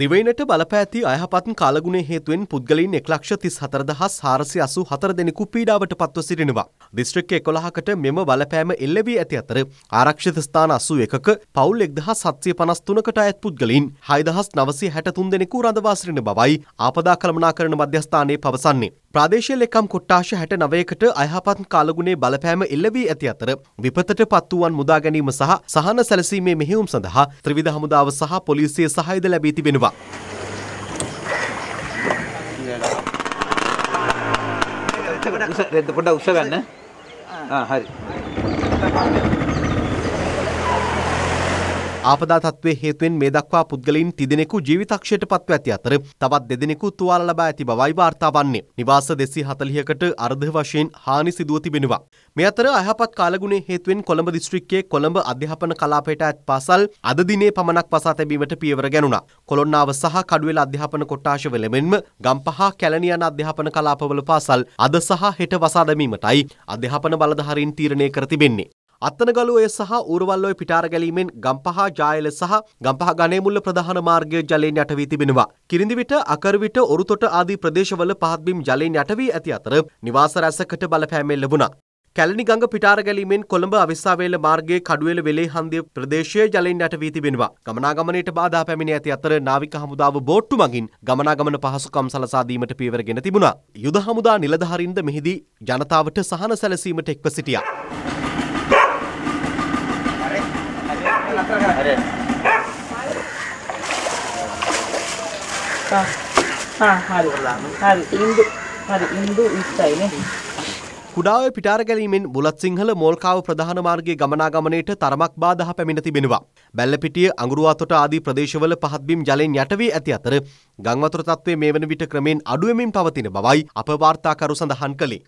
දිවයිනට බලපෑති අයහපත් කාලගුණේ හේතුවෙන් පුද්ගලයින් එක්ලක්ෂ තිස් හතරදහස් හාරසි අසු හතර දෙනෙකු පීඩාවට පත්ව සිටිනවා. දිස්ත්‍රික්ක එකොළහකට මෙම බලපෑම එල්ලවී ඇති අතර ආරක්ෂිත ස්ථාන අසු එකක පවුල් එක්දහ සත්සය පනස්තුනකට අයත් පුද්ගලින් හයිදහස් නවසි හැටතුන් දෙනෙකු රඳවාසිරෙන බවයි ආපදා කළමනා කරන මධ්‍යස්ථානයේ පවසන්නේ. ප්‍රාදේශීය ලෙකම් කොට්ටාශ 69කට අයහපත් කාලගුණේ බලපෑම එල්ලවී ඇති අතර විපතට පත් වූවන් මුදා ගැනීම සහ සහන සැලසීමේ මෙහෙයුම් සඳහා ත්‍රිවිධ හමුදාව සහ පොලිසිය සහායද ලැබී තිබෙනවා. පොඩ්ඩක් උස ගන්න. ආ හරි. ආපදා තත්ත්වයේ හේතුවෙන් මේ දක්වා පුද්ගලයින් තිදෙනෙකු ජීවිතක්ෂයට පත්ව ඇති අතර තවත් දෙදෙනෙකු තුවාල ලබා ඇති බවයි වාර්තා වන්නේ. නිවාස 240කට අර්ධ වශයෙන් හානි සිදුව තිබෙනවා. මේ අතර අයහපත් කාලගුණයේ හේතුවෙන් කොළඹ දිස්ත්‍රික්කයේ කොළඹ අධ්‍යාපන කලාපයට ඇත් පාසල් අද දිනේ පමණක් වසා තැබීමට පියවර ගැනුණා. කොළොන්නාව සහ කඩුවෙල අධ්‍යාපන කොට්ටාශ වෙලෙමින්ම ගම්පහ කැලණි යන අධ්‍යාපන කලාපවල පාසල් අද සහ හෙට වසා දැමීමටයි අධ්‍යාපන බලධාරීන් තීරණය කර තිබෙන්නේ. අත්තනගලුවය සහ ඌරවල්ලොය පිටාර ගැලීමෙන් ගම්පහ ජායල සහ ගම්පහ ගනේමුල්ල ප්‍රධාන මාර්ගය ජලයෙන් යටවී තිබෙනවා. කිරිඳිවිට අකරවිට ඔරුතොට ආදී ප්‍රදේශවල පහත්බිම් ජලයෙන් යටවී ඇති අතර නිවාස රැසකට බලපෑමෙන් ලැබුණා. කැලණි ගඟ පිටාර ගැලීමෙන් කොළඹ අවිස්සාවේල මාර්ගයේ කඩුවෙල වෙලේ හන්දිය ප්‍රදේශයේ ජලයෙන් යට වී තිබෙනවා. ගමනාගමනයට බාධා පැමිණ ඇති අතර නාවික හමුදාව බෝට්ටු මගින් ගමනාගමන පහසුකම් සලසා දීමට පියවරගෙන තිබුණා. යුද හමුදා නිලධාරීන්ද මෙහිදී ජනතාවට සහන සැලසීමට එක්ව සිටියා. කුඩාව පිටාර ගැලීමෙන් බුලත් සිංහල මෝල්කාව ප්‍රධාන මාර්ගයේ ගමනාගමනයට තරමක් බාධා පැමිණ තිබෙනවා. බැල්ලපිටිය අඟුරුවාතොට ආදී ප්‍රදේශවල පහත්බිම් ජලයෙන් යට වී ඇති අතර ගංවතුර තත්ත්වය මේ වන විට ක්‍රමෙන් අඩුවෙමින් පවතින බවයි අප වාර්තාකරු සඳහන් කළේ.